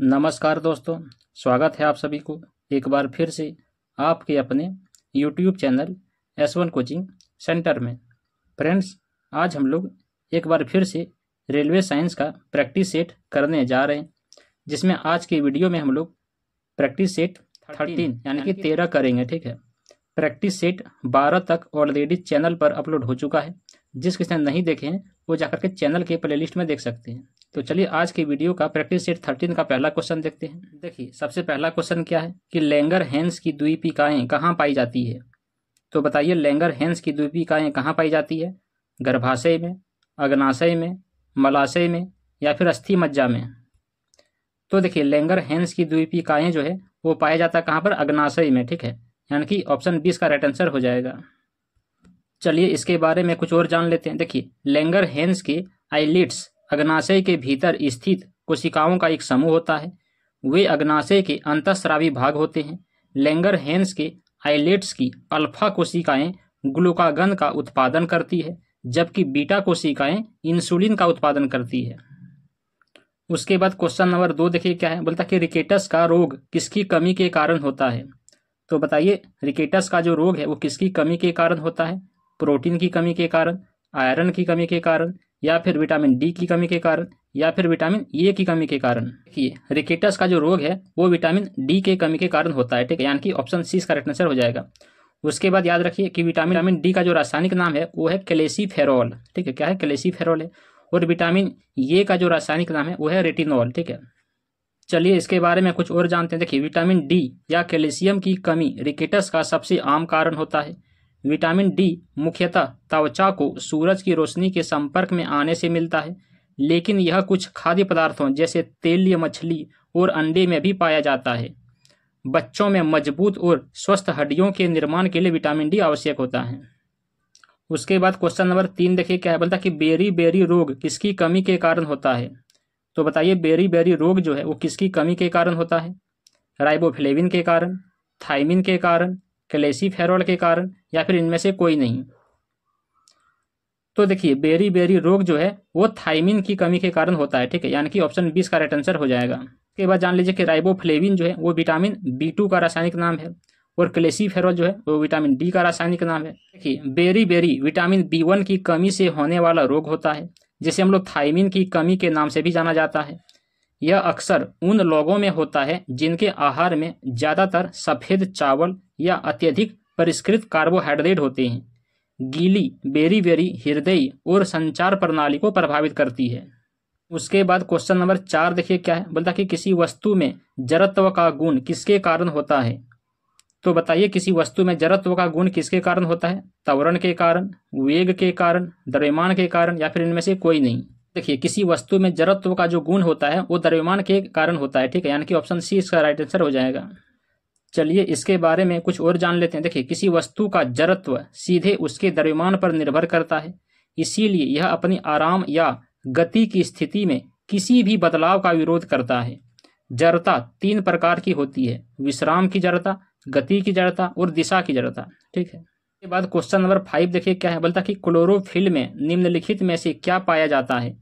नमस्कार दोस्तों स्वागत है आप सभी को एक बार फिर से आपके अपने YouTube channel S1 coaching centre में फ्रेंड्स आज हम लोग एक बार फिर से रेलवे साइंस का प्रैक्टिस सेट करने जा रहे हैं जिसमें आज की वीडियो में हम लोग प्रैक्टिस सेट थर्टीन यानी कि तेरह करेंगे ठीक है प्रैक्टिस सेट बारह तक ऑलरेडी चैनल पर अपलोड हो चुका है जिस किसने नहीं देखे हैं वो जाकर के चैनल के प्लेलिस्ट में देख सकते हैं तो चलिए आज की वीडियो का प्रैक्टिस सेट थर्टीन का पहला क्वेश्चन देखते हैं देखिए सबसे पहला क्वेश्चन क्या है कि लेंगर हैंस की द्वीपिकाएं कहाँ पाई जाती है तो बताइए लेंगर हेंस की द्वीपिकाएं कहाँ पाई जाती है गर्भाशय में अग्नाशय में मलाशय में या फिर अस्थि मज्जा में तो देखिए लेंगर हेंस की द्वीपिकाएं जो है वो पाया जाता है कहाँ पर अग्नाशय में ठीक है यानी कि ऑप्शन बीस का राइट आंसर हो जाएगा चलिए इसके बारे में कुछ और जान लेते हैं देखिए लेंगर हेंस के आईलिट्स अग्नाशय के भीतर स्थित कोशिकाओं का एक समूह होता है वे अग्नाशय के अंतस्रावी भाग होते हैं लेंगर हेंस के आइलेट्स की अल्फा कोशिकाएं ग्लूकागन का उत्पादन करती है जबकि बीटा कोशिकाएं इंसुलिन का उत्पादन करती है उसके बाद क्वेश्चन नंबर दो देखिए क्या है बोलता कि रिकेटस का रोग किसकी कमी के कारण होता है तो बताइए रिकेटस का जो रोग है वो किसकी कमी के कारण होता है प्रोटीन की कमी के कारण आयरन की कमी के कारण या फिर विटामिन डी की कमी के कारण या फिर विटामिन ए की कमी के कारण देखिए रिकेटस का जो रोग है वो विटामिन डी के कमी के कारण होता है ठीक है यानी कि ऑप्शन सी इसका आंसर हो जाएगा उसके बाद याद रखिए कि विटामिन विटामिन डी का जो रासायनिक नाम है वो है फेरोल ठीक है क्या है फेरोल है और विटामिन ए का जो रासायनिक नाम है वो है रेटिनॉल ठीक है चलिए इसके बारे में कुछ और जानते हैं देखिए विटामिन डी या कैल्शियम की कमी रिकेटस का सबसे आम कारण होता है विटामिन डी मुख्यतः त्वचा को सूरज की रोशनी के संपर्क में आने से मिलता है लेकिन यह कुछ खाद्य पदार्थों जैसे तेलीय मछली और अंडे में भी पाया जाता है बच्चों में मजबूत और स्वस्थ हड्डियों के निर्माण के लिए विटामिन डी आवश्यक होता है उसके बाद क्वेश्चन नंबर तीन देखिए क्या बोलता है कि बेरी बेरी रोग किसकी कमी के कारण होता है तो बताइए बेरी बेरी रोग जो है वो किसकी कमी के कारण होता है राइबोफ्लेविन के कारण थाइमिन के कारण फेरोल के कारण या फिर इनमें से कोई नहीं तो देखिए बेरी बेरी रोग जो है वो थाइमिन की कमी के कारण होता है ठीक है यानी कि ऑप्शन बीस का राइट आंसर हो जाएगा इसके बाद जान लीजिए कि राइबोफ्लेविन जो है वो विटामिन बी टू का रासायनिक नाम है और फेरोल जो है वो विटामिन डी का रासायनिक नाम है देखिए beriberi vitamin B one की कमी से होने वाला रोग होता है जिसे हम लोग थाइमिन की कमी के नाम से भी जाना जाता है यह अक्सर उन लोगों में होता है जिनके आहार में ज़्यादातर सफ़ेद चावल या अत्यधिक परिष्कृत कार्बोहाइड्रेट होते हैं गीली बेरी बेरी हृदय और संचार प्रणाली को प्रभावित करती है उसके बाद क्वेश्चन नंबर चार देखिए क्या है बोलता कि किसी वस्तु में जड़त्व का गुण किसके कारण होता है तो बताइए किसी वस्तु में जड़त्व का गुण किसके कारण होता है तवरण के कारण वेग के कारण द्रव्यमान के कारण या फिर इनमें से कोई नहीं देखिए किसी वस्तु में जड़त्व का जो गुण होता है वो द्रव्यमान के कारण होता है ठीक है यानी कि ऑप्शन सी इसका राइट आंसर हो जाएगा चलिए इसके बारे में कुछ और जान लेते हैं देखिए किसी वस्तु का जड़त्व सीधे उसके द्रव्यमान पर निर्भर करता है इसीलिए यह अपनी आराम या गति की स्थिति में किसी भी बदलाव का विरोध करता है जड़ता तीन प्रकार की होती है विश्राम की जड़ता गति की जड़ता और दिशा की जड़ता ठीक है इसके बाद क्वेश्चन नंबर फाइव देखिए क्या है बोलता कि क्लोरोफिल में निम्नलिखित में से क्या पाया जाता है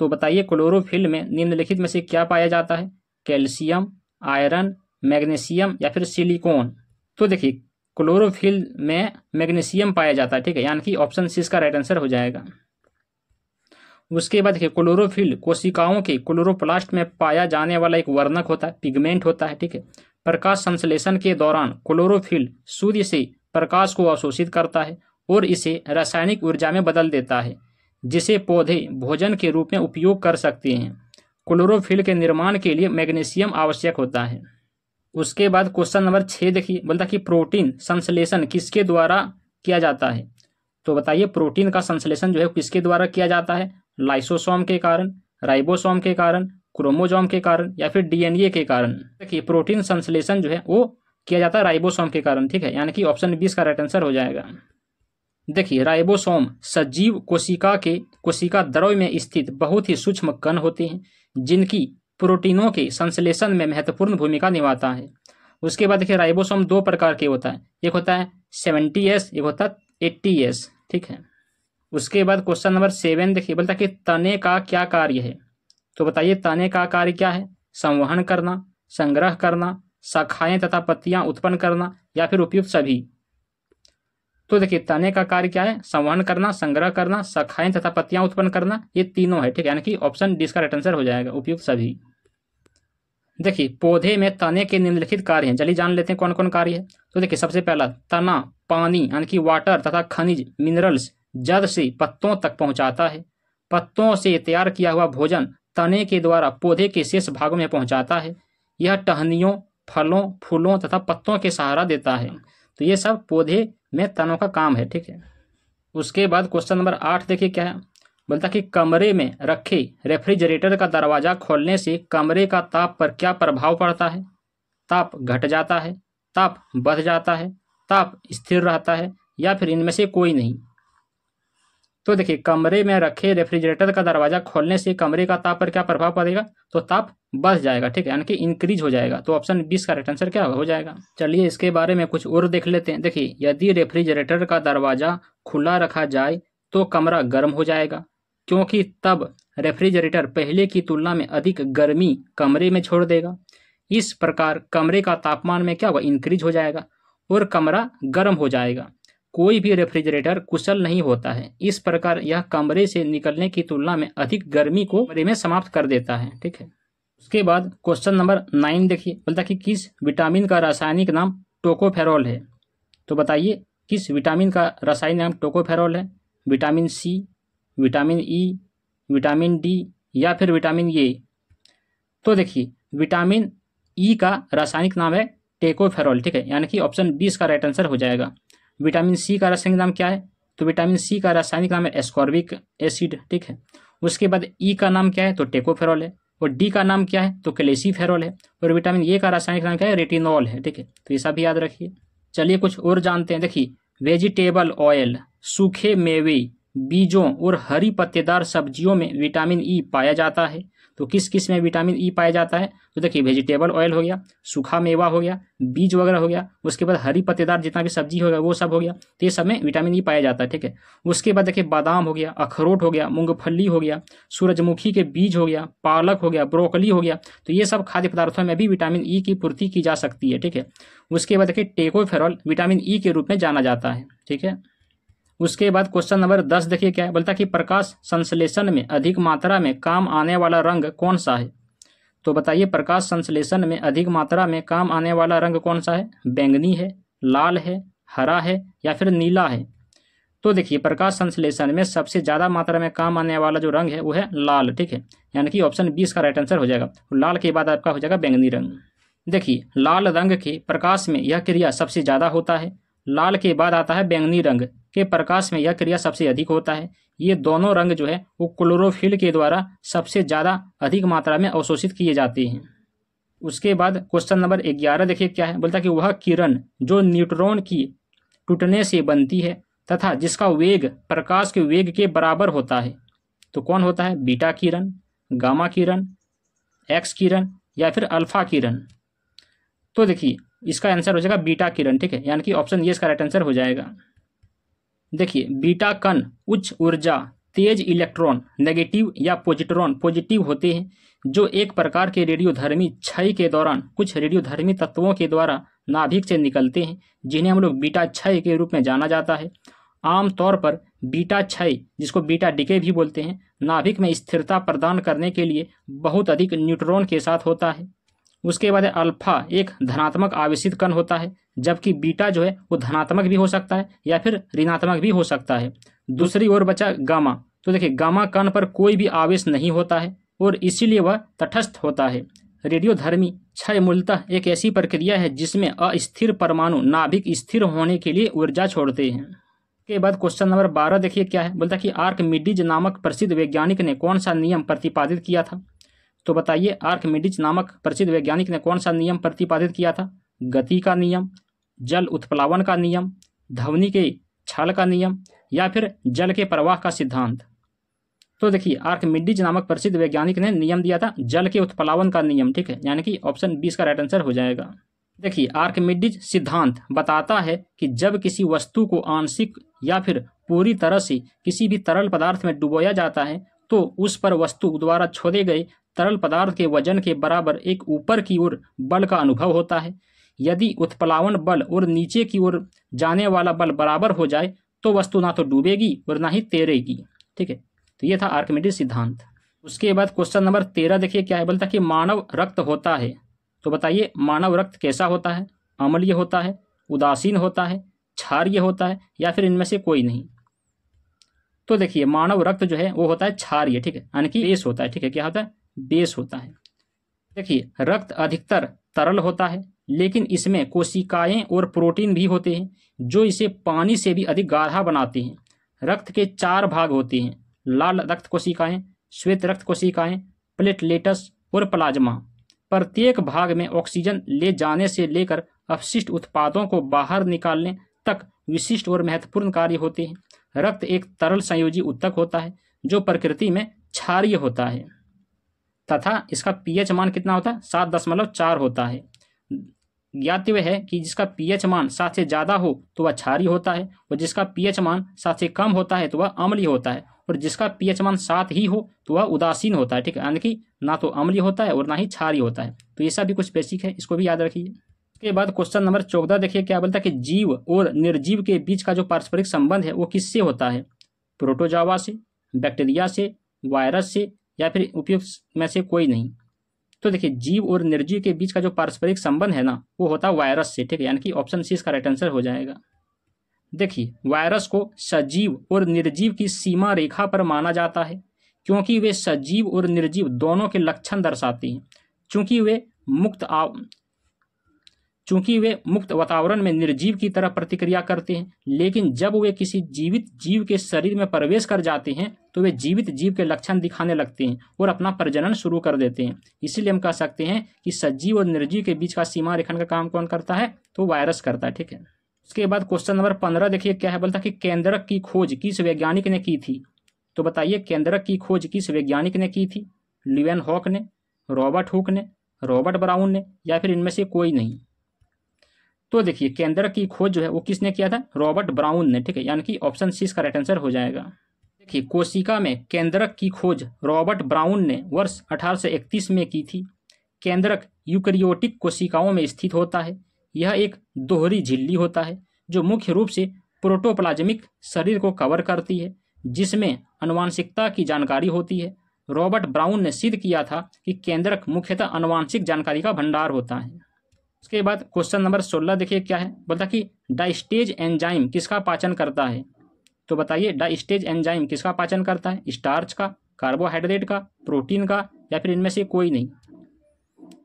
तो बताइए क्लोरोफिल में निम्नलिखित में से क्या पाया जाता है कैल्शियम आयरन मैग्नीशियम या फिर सिलिकॉन तो देखिए क्लोरोफिल में मैग्नीशियम पाया जाता है ठीक है यानी कि ऑप्शन सी इसका राइट आंसर हो जाएगा उसके बाद देखिए क्लोरोफिल कोशिकाओं के क्लोरोप्लास्ट में पाया जाने वाला एक वर्णक होता है पिगमेंट होता है ठीक है प्रकाश संश्लेषण के दौरान क्लोरोफिल सूर्य से प्रकाश को अवशोषित करता है और इसे रासायनिक ऊर्जा में बदल देता है जिसे पौधे भोजन के रूप में उपयोग कर सकते हैं क्लोरोफिल के निर्माण के लिए मैग्नीशियम आवश्यक होता है उसके बाद क्वेश्चन नंबर छः देखिए बोलता कि प्रोटीन संश्लेषण किसके द्वारा किया जाता है तो बताइए प्रोटीन का संश्लेषण जो है किसके द्वारा किया जाता है लाइसोसोम के कारण राइबोसोम के कारण क्रोमोजोम के कारण या फिर डीएनए के कारण देखिए प्रोटीन संश्लेषण जो है वो किया जाता है राइबोसोम के कारण ठीक है यानी कि ऑप्शन बीस का राइट आंसर हो जाएगा देखिए राइबोसोम सजीव कोशिका के कोशिका द्रव में स्थित बहुत ही सूक्ष्म कण होते हैं जिनकी प्रोटीनों के संश्लेषण में महत्वपूर्ण भूमिका निभाता है उसके बाद देखिए राइबोसोम दो प्रकार के होता है एक होता है सेवेंटी एस एक होता है एट्टी एस ठीक है उसके बाद क्वेश्चन नंबर सेवन देखिए बोलता है कि तने का क्या कार्य है तो बताइए तने का कार्य क्या है संवहन करना संग्रह करना शाखाएं तथा पत्तियां उत्पन्न करना या फिर उपयुक्त सभी तो देखिए तने का कार्य क्या है संवहन करना संग्रह करना सखाए तथा पत्तियां उत्पन्न करना ये तीनों है ठीक है यानी कि ऑप्शन डी इसका राइट आंसर हो जाएगा उपयुक्त सभी देखिए पौधे में तने के निम्नलिखित कार्य हैं चलिए जान लेते हैं कौन कौन कार्य है तो देखिए सबसे पहला तना पानी यानी कि वाटर तथा खनिज मिनरल्स जद से पत्तों तक पहुंचाता है पत्तों से तैयार किया हुआ भोजन तने के द्वारा पौधे के शेष भागों में पहुंचाता है यह टहनियों फलों फूलों तथा पत्तों के सहारा देता है तो ये सब पौधे में तनों का काम है ठीक है उसके बाद क्वेश्चन नंबर आठ देखिए क्या है बोलता कि कमरे में रखे रेफ्रिजरेटर का दरवाज़ा खोलने से कमरे का ताप पर क्या प्रभाव पड़ता है ताप घट जाता है ताप बढ़ जाता है ताप स्थिर रहता है या फिर इनमें से कोई नहीं तो देखिए कमरे में रखे रेफ्रिजरेटर का दरवाजा खोलने से कमरे का ताप पर क्या प्रभाव पड़ेगा तो ताप बढ़ जाएगा ठीक है यानी कि इंक्रीज हो जाएगा तो ऑप्शन बीस का राइट आंसर क्या हो जाएगा चलिए इसके बारे में कुछ और देख लेते हैं देखिए यदि रेफ्रिजरेटर का दरवाजा खुला रखा जाए तो कमरा गर्म हो जाएगा क्योंकि तब रेफ्रिजरेटर पहले की तुलना में अधिक गर्मी कमरे में छोड़ देगा इस प्रकार कमरे का तापमान में क्या हुआ इंक्रीज हो जाएगा और कमरा गर्म हो जाएगा कोई भी रेफ्रिजरेटर कुशल नहीं होता है इस प्रकार यह कमरे से निकलने की तुलना में अधिक गर्मी को कमरे में समाप्त कर देता है ठीक है उसके बाद क्वेश्चन नंबर नाइन देखिए बोलता कि किस विटामिन का रासायनिक नाम टोकोफेरोल है तो बताइए किस विटामिन का रासायनिक नाम टोकोफेरोल है vitamin C vitamin E vitamin D या फिर विटामिन ए तो देखिए विटामिन ई का रासायनिक नाम है टेकोफेरोल ठीक है यानी कि ऑप्शन बी इसका राइट आंसर हो जाएगा विटामिन सी का रासायनिक नाम क्या है तो विटामिन सी का रासायनिक नाम है एस्कॉर्बिक एसिड ठीक है उसके बाद ई e का नाम क्या है तो टेकोफेरॉल है और डी का नाम क्या है तो कैलेसीफेरॉल है और विटामिन ए का रासायनिक नाम क्या है रेटिनॉल है ठीक है तो ये सब याद रखिए चलिए कुछ और जानते हैं देखिए वेजिटेबल ऑयल सूखे मेवे बीजों और हरी पत्तेदार सब्जियों में विटामिन ई e पाया जाता है तो किस किस में विटामिन ई e पाया जाता है तो देखिए वेजिटेबल ऑयल हो गया सूखा मेवा हो गया बीज वगैरह हो गया उसके बाद हरी पत्तेदार जितना भी सब्जी हो गया वो सब हो गया तो ये सब में विटामिन ई e पाया जाता है ठीक है उसके बाद देखिए बादाम हो गया अखरोट हो गया मूंगफली हो गया सूरजमुखी के बीज हो गया पालक हो गया ब्रोकली हो गया तो ये सब खाद्य पदार्थों में भी विटामिन ई e की पूर्ति की जा सकती है ठीक है उसके बाद देखिए टेकोफेरॉल विटामिन ई के रूप में जाना जाता है ठीक है उसके बाद क्वेश्चन नंबर दस देखिए क्या है बोलता कि प्रकाश संश्लेषण में अधिक मात्रा में काम आने वाला रंग कौन सा है तो बताइए प्रकाश संश्लेषण में अधिक मात्रा में काम आने वाला रंग कौन सा है बैंगनी है लाल है हरा है या फिर नीला है तो देखिए प्रकाश संश्लेषण में सबसे ज़्यादा मात्रा में काम आने वाला जो रंग है वो है लाल ठीक है यानी कि ऑप्शन बी इसका राइट आंसर हो जाएगा लाल के बाद आपका हो जाएगा बैंगनी रंग देखिए लाल रंग के प्रकाश में यह क्रिया सबसे ज़्यादा होता है लाल के बाद आता है बैंगनी रंग के प्रकाश में यह क्रिया सबसे अधिक होता है ये दोनों रंग जो है वो क्लोरोफिल के द्वारा सबसे ज़्यादा अधिक मात्रा में अवशोषित किए जाते हैं उसके बाद क्वेश्चन नंबर ग्यारह देखिए क्या है बोलता है कि वह किरण जो न्यूट्रॉन की टूटने से बनती है तथा जिसका वेग प्रकाश के वेग के बराबर होता है तो कौन होता है बीटा किरण गामा किरण एक्स किरण या फिर अल्फा किरण तो देखिए इसका आंसर हो जाएगा बीटा किरण ठीक है यानी कि ऑप्शन ये इसका राइट आंसर हो जाएगा देखिए बीटा कण उच्च ऊर्जा तेज इलेक्ट्रॉन नेगेटिव या पॉजिट्रॉन पॉजिटिव होते हैं जो एक प्रकार के रेडियोधर्मी क्षय के दौरान कुछ रेडियोधर्मी तत्वों के द्वारा नाभिक से निकलते हैं जिन्हें हम लोग बीटा क्षय के रूप में जाना जाता है आमतौर पर बीटा क्षय जिसको बीटा डिके भी बोलते हैं नाभिक में स्थिरता प्रदान करने के लिए बहुत अधिक न्यूट्रॉन के साथ होता है उसके बाद अल्फा एक धनात्मक आवेशित कण होता है जबकि बीटा जो है वो धनात्मक भी हो सकता है या फिर ऋणात्मक भी हो सकता है दूसरी ओर बचा गामा तो देखिए गामा कण पर कोई भी आवेश नहीं होता है और इसीलिए वह तटस्थ होता है रेडियोधर्मी क्षय मूलतः एक ऐसी प्रक्रिया है जिसमें अस्थिर परमाणु नाभिक स्थिर होने के लिए ऊर्जा छोड़ते हैं के बाद क्वेश्चन नंबर बारह देखिए क्या है बोलता है कि आर्क मिडीज नामक प्रसिद्ध वैज्ञानिक ने कौन सा नियम प्रतिपादित किया था तो बताइए आर्कमिडिज नामक प्रसिद्ध वैज्ञानिक ने कौन सा नियम प्रतिपादित किया था गति का नियम जल उत्प्लावन का नियम ध्वनि के छल का नियम या फिर जल के प्रवाह का सिद्धांत तो देखिए आर्कमिडिज नामक प्रसिद्ध वैज्ञानिक ने नियम दिया था जल के उत्प्लावन का नियम ठीक है यानी कि ऑप्शन बीस का राइट आंसर हो जाएगा देखिए आर्कमिडिज सिद्धांत बताता है कि जब किसी वस्तु को आंशिक या फिर पूरी तरह से किसी भी तरल पदार्थ में डुबोया जाता है तो उस पर वस्तु द्वारा छोड़े गए तरल पदार्थ के वजन के बराबर एक ऊपर की ओर बल का अनुभव होता है यदि उत्प्लावन बल और नीचे की ओर जाने वाला बल बराबर हो जाए तो वस्तु ना तो डूबेगी और ना ही तैरेगी ठीक है तो ये था आर्कमिडीज सिद्धांत उसके बाद क्वेश्चन नंबर तेरह देखिए क्या है बोलता कि मानव रक्त होता है तो बताइए मानव रक्त कैसा होता है अम्लीय होता है उदासीन होता है क्षारीय होता है या फिर इनमें से कोई नहीं तो देखिए मानव रक्त जो है वो होता है क्षारीय ठीक है यानी कि एस होता है ठीक है क्या होता है बेस होता है देखिए रक्त अधिकतर तरल होता है लेकिन इसमें कोशिकाएं और प्रोटीन भी होते हैं जो इसे पानी से भी अधिक गाढ़ा बनाते हैं रक्त के चार भाग होते हैं लाल रक्त कोशिकाएं श्वेत रक्त कोशिकाएं प्लेटलेटस और प्लाज्मा प्रत्येक भाग में ऑक्सीजन ले जाने से लेकर अपशिष्ट उत्पादों को बाहर निकालने तक विशिष्ट और महत्वपूर्ण कार्य होते हैं रक्त एक तरल संयोजी उत्तक होता है जो प्रकृति में क्षारिय होता है तथा इसका पीएच मान कितना होता है सात दशमलव चार होता है ज्ञातव्य है कि जिसका पीएच मान सात से ज़्यादा हो तो वह क्षारी होता है और जिसका पीएच मान सात से कम होता है तो वह अम्ली होता है और जिसका पीएच मान सात ही हो तो वह उदासीन होता है ठीक है यानी कि ना तो अम्ली होता है और ना ही क्षारी होता है तो ये सब भी कुछ बेसिक है इसको भी याद रखिए इसके बाद क्वेश्चन नंबर चौदह देखिए क्या बोलता है कि जीव और निर्जीव के बीच का जो पारस्परिक संबंध है वो किससे होता है प्रोटोजावा से बैक्टीरिया से वायरस से या फिर उपयुक्त में से कोई नहीं तो देखिए जीव और निर्जीव के बीच का जो पारस्परिक संबंध है ना वो होता है वायरस से ठीक है यानी कि ऑप्शन सी इसका राइट आंसर हो जाएगा देखिए वायरस को सजीव और निर्जीव की सीमा रेखा पर माना जाता है क्योंकि वे सजीव और निर्जीव दोनों के लक्षण दर्शाते हैं चूंकि वे मुक्त चूंकि वे मुक्त वातावरण में निर्जीव की तरह प्रतिक्रिया करते हैं लेकिन जब वे किसी जीवित जीव के शरीर में प्रवेश कर जाते हैं तो वे जीवित जीव के लक्षण दिखाने लगते हैं और अपना प्रजनन शुरू कर देते हैं इसीलिए हम कह सकते हैं कि सजीव और निर्जीव के बीच का सीमा रेखन का काम कौन करता है तो वायरस करता है ठीक है उसके बाद क्वेश्चन नंबर पंद्रह देखिए क्या है बोलता कि केंद्रक की खोज किस वैज्ञानिक ने की थी तो बताइए केंद्रक की खोज किस वैज्ञानिक ने की थी लिवेन हॉक ने रॉबर्ट हुक ने रॉबर्ट ब्राउन ने या फिर इनमें से कोई नहीं तो देखिए केंद्र की खोज जो है वो किसने किया था रॉबर्ट ब्राउन ने ठीक है यानी कि ऑप्शन सी इसका राइट आंसर हो जाएगा देखिए कोशिका में केंद्रक की खोज रॉबर्ट ब्राउन ने वर्ष 1831 में की थी केंद्रक यूक्रियोटिक कोशिकाओं में स्थित होता है यह एक दोहरी झिल्ली होता है जो मुख्य रूप से प्रोटोप्लाज्मिक शरीर को कवर करती है जिसमें अनुवांशिकता की जानकारी होती है रॉबर्ट ब्राउन ने सिद्ध किया था कि केंद्रक मुख्यतः अनुवांशिक जानकारी का भंडार होता है उसके बाद क्वेश्चन नंबर सोलह देखिए क्या है बोलता कि डाइस्टेज एंजाइम किसका पाचन करता है तो बताइए डाइस्टेज एंजाइम किसका पाचन करता है स्टार्च का कार्बोहाइड्रेट का प्रोटीन का या फिर इनमें से कोई नहीं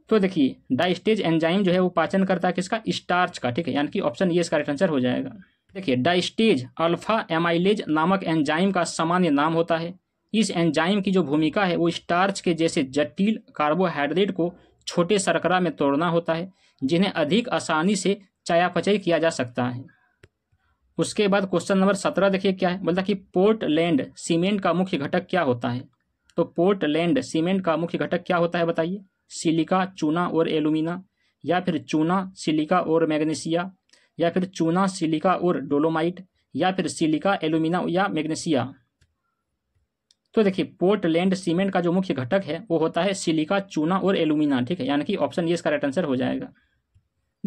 तो देखिए डाइस्टेज एंजाइम जो है वो पाचन करता है किसका स्टार्च का ठीक है यानी कि ऑप्शन ये इसका आंसर हो जाएगा देखिए डाइस्टेज अल्फा एमाइलेज नामक एंजाइम का सामान्य नाम होता है इस एंजाइम की जो भूमिका है वो स्टार्च के जैसे जटिल कार्बोहाइड्रेट को छोटे सरकरा में तोड़ना होता है जिन्हें अधिक आसानी से चयापचय किया जा सकता है उसके बाद क्वेश्चन नंबर सत्रह देखिए क्या है बोलता कि पोर्टलैंड सीमेंट का मुख्य घटक क्या होता है तो पोर्टलैंड सीमेंट का मुख्य घटक क्या होता है बताइए सिलिका चूना और एलुमिना या फिर चूना सिलिका और मैग्नीसिया या फिर चूना सिलिका और डोलोमाइट या फिर सिलिका एलुमिना या मैग्नीसिया तो देखिए पोर्टलैंड सीमेंट का जो मुख्य घटक है वो होता है सिलिका चूना और एलुमिना ठीक है यानी कि ऑप्शन ये इसका राइट आंसर हो जाएगा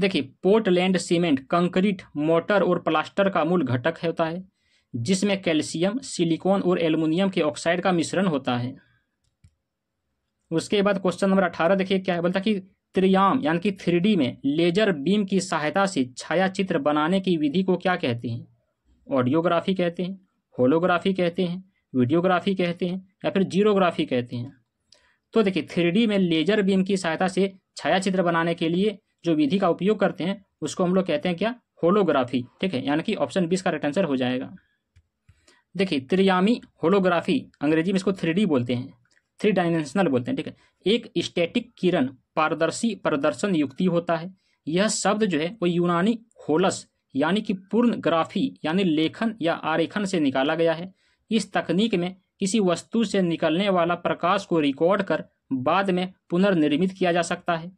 देखिए पोर्टलैंड सीमेंट कंक्रीट मोटर और प्लास्टर का मूल घटक होता है जिसमें कैल्शियम सिलिकॉन और एल्युमिनियम के ऑक्साइड का मिश्रण होता है उसके बाद क्वेश्चन नंबर अठारह देखिए क्या है बोलता कि त्रियाम यानी कि थ्री में लेजर बीम की सहायता से छाया चित्र बनाने की विधि को क्या कहते हैं ऑडियोग्राफी कहते हैं होलोग्राफी कहते हैं वीडियोग्राफी कहते हैं या फिर जीरोग्राफी कहते हैं तो देखिए थ्री में लेजर बीम की सहायता से छाया चित्र बनाने के लिए जो विधि का उपयोग करते हैं उसको हम लोग कहते हैं क्या होलोग्राफी ठीक है यानी कि ऑप्शन बीस का राइट आंसर हो जाएगा देखिए त्रियामी होलोग्राफी अंग्रेजी में इसको थ्री बोलते हैं थ्री डायमेंशनल बोलते हैं ठीक है एक स्टैटिक किरण पारदर्शी प्रदर्शन युक्ति होता है यह शब्द जो है वो यूनानी होलस यानी कि पूर्ण ग्राफी यानी लेखन या आरेखन से निकाला गया है इस तकनीक में किसी वस्तु से निकलने वाला प्रकाश को रिकॉर्ड कर बाद में पुनर्निर्मित किया जा सकता है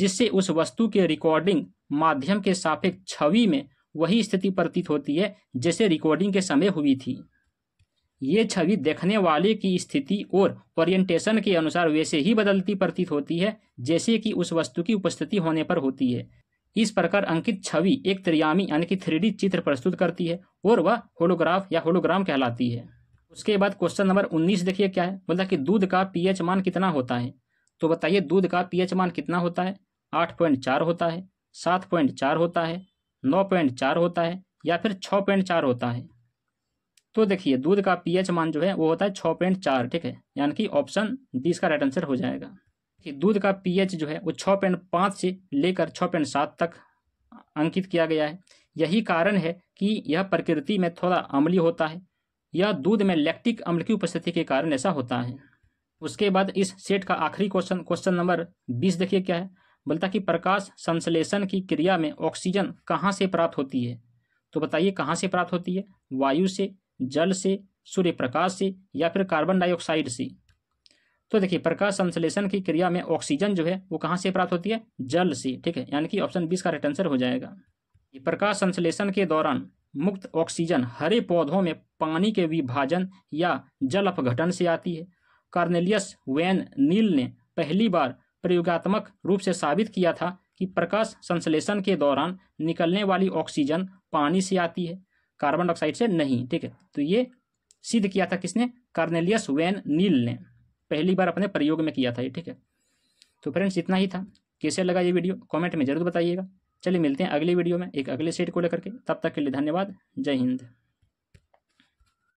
जिससे उस वस्तु के रिकॉर्डिंग माध्यम के सापेक्ष छवि में वही स्थिति प्रतीत होती है जैसे रिकॉर्डिंग के समय हुई थी ये छवि देखने वाले की स्थिति और ओरिएंटेशन के अनुसार वैसे ही बदलती प्रतीत होती है जैसे कि उस वस्तु की उपस्थिति होने पर होती है इस प्रकार अंकित छवि एक त्रियामी यानी कि थ्री चित्र प्रस्तुत करती है और वह होलोग्राफ या होलोग्राम कहलाती है उसके बाद क्वेश्चन नंबर उन्नीस देखिए क्या है बोलता कि दूध का पीएच मान कितना होता है तो बताइए दूध का पीएच मान कितना होता है आठ पॉइंट चार होता है सात पॉइंट चार होता है नौ पॉइंट चार होता है या फिर छः पॉइंट चार होता है तो देखिए दूध का पीएच मान जो है वो होता है छः पॉइंट चार ठीक है यानी कि ऑप्शन डी इसका राइट आंसर हो जाएगा कि दूध का पीएच जो है वो छः पॉइंट पाँच से लेकर छः पॉइंट सात तक अंकित किया गया है यही कारण है कि यह प्रकृति में थोड़ा अम्ली होता है यह दूध में लैक्टिक अम्ल की उपस्थिति के कारण ऐसा होता है उसके बाद इस सेट का आखिरी क्वेश्चन क्वेश्चन नंबर बीस देखिए क्या है बोलता कि प्रकाश संश्लेषण की क्रिया में ऑक्सीजन कहाँ से प्राप्त होती है तो बताइए कहाँ से प्राप्त होती है वायु से जल से सूर्य प्रकाश से या फिर कार्बन डाइऑक्साइड से तो देखिए प्रकाश संश्लेषण की क्रिया में ऑक्सीजन जो है वो कहाँ से प्राप्त होती है जल से ठीक है यानी कि ऑप्शन बीस का राइट आंसर हो जाएगा प्रकाश संश्लेषण के दौरान मुक्त ऑक्सीजन हरे पौधों में पानी के विभाजन या जल अपघटन से आती है कार्नेलियस वैन नील ने पहली बार प्रयोगात्मक रूप से साबित किया था कि प्रकाश संश्लेषण के दौरान निकलने वाली ऑक्सीजन पानी से आती है कार्बन डाइऑक्साइड से नहीं ठीक है तो ये सिद्ध किया था किसने कार्नेलियस वैन नील ने पहली बार अपने प्रयोग में किया था ये ठीक है तो फ्रेंड्स इतना ही था कैसे लगा ये वीडियो कमेंट में जरूर बताइएगा चलिए मिलते हैं अगली वीडियो में एक अगले सेट को लेकर के तब तक के लिए धन्यवाद जय हिंद